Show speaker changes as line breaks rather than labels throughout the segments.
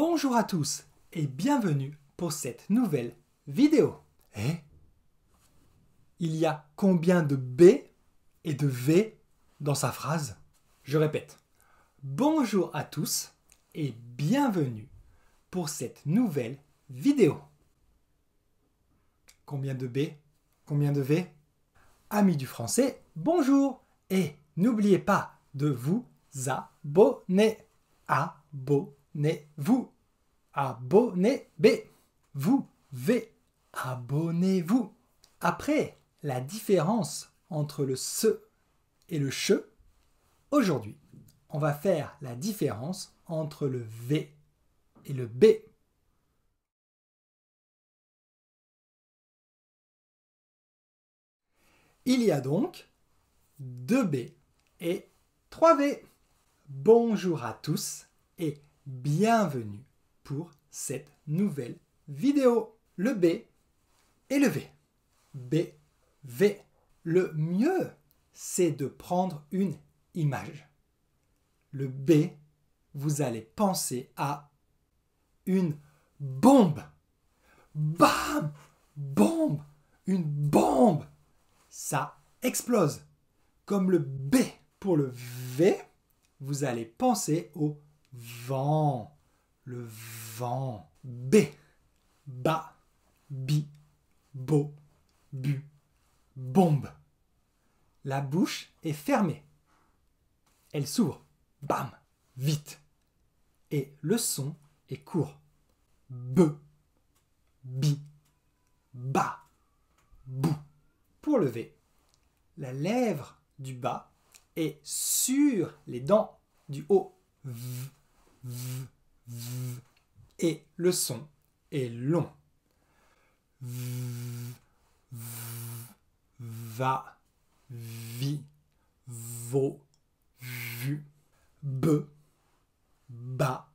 Bonjour à tous et bienvenue pour cette nouvelle vidéo. Eh Il y a combien de B et de V dans sa phrase Je répète. Bonjour à tous et bienvenue pour cette nouvelle vidéo. Combien de B Combien de V Amis du français, bonjour et n'oubliez pas de vous abonner. Abonner abonnez-vous. Abonnez B. Vous V. Abonnez-vous. Après la différence entre le se et le che, aujourd'hui, on va faire la différence entre le V et le B. Il y a donc 2B et 3V. Bonjour à tous et bienvenue pour cette nouvelle vidéo. Le B et le V. B, V. Le mieux, c'est de prendre une image. Le B, vous allez penser à une bombe. Bam Bombe Une bombe Ça explose. Comme le B pour le V, vous allez penser au vent, le vent. B, ba, bi, bo, bu, bombe. La bouche est fermée. Elle s'ouvre, bam, vite. Et le son est court. B, bi, ba, bou. Pour lever, la lèvre du bas est sur les dents du haut. V, et le son est long. Va, vi, vo, vu, be, ba,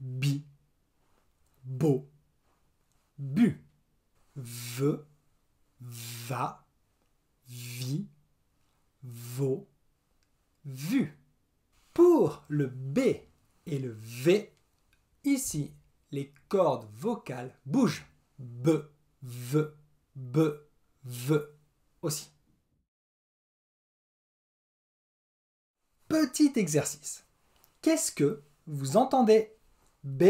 bi, bo, bu. Ve, va, vi, vo, vu. Pour le B, et le V. Ici, les cordes vocales bougent. B, V, B, V aussi. Petit exercice. Qu'est-ce que vous entendez B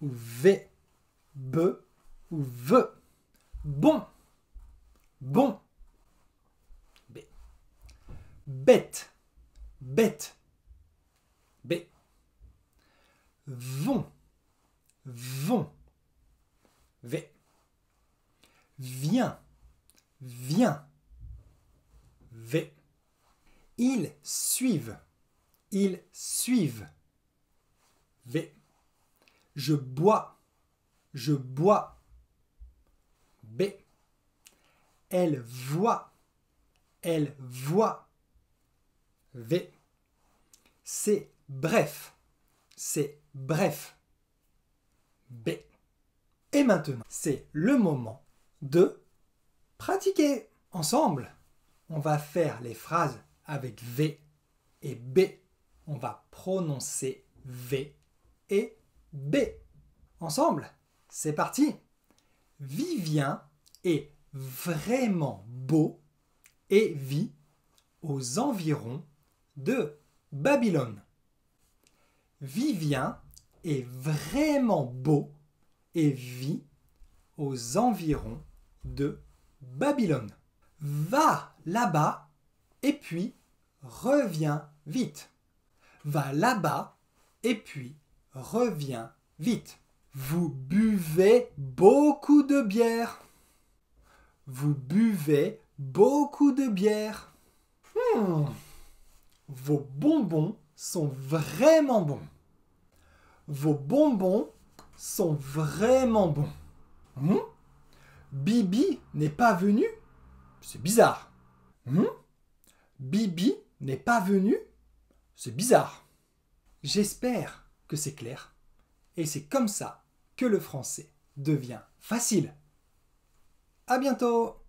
ou V B ou V Bon. Bon. B. Bête. Bête. vont, vont, v, vient, vient, v. Ils suivent, ils suivent, v. Je bois, je bois, b. Elle voit, elle voit, v. C'est bref, c'est Bref. B. Et maintenant, c'est le moment de pratiquer ensemble. On va faire les phrases avec V et B. On va prononcer V et B. Ensemble, c'est parti. Vivien est vraiment beau et vit aux environs de Babylone. Vivien est vraiment beau et vit aux environs de Babylone. Va là-bas et puis reviens vite. Va là-bas et puis reviens vite. Vous buvez beaucoup de bière. Vous buvez beaucoup de bière. Hmm. Vos bonbons sont vraiment bons. Vos bonbons sont vraiment bons. Hmm? Bibi n'est pas venu C'est bizarre. Hmm? Bibi n'est pas venu C'est bizarre. J'espère que c'est clair. Et c'est comme ça que le français devient facile. À bientôt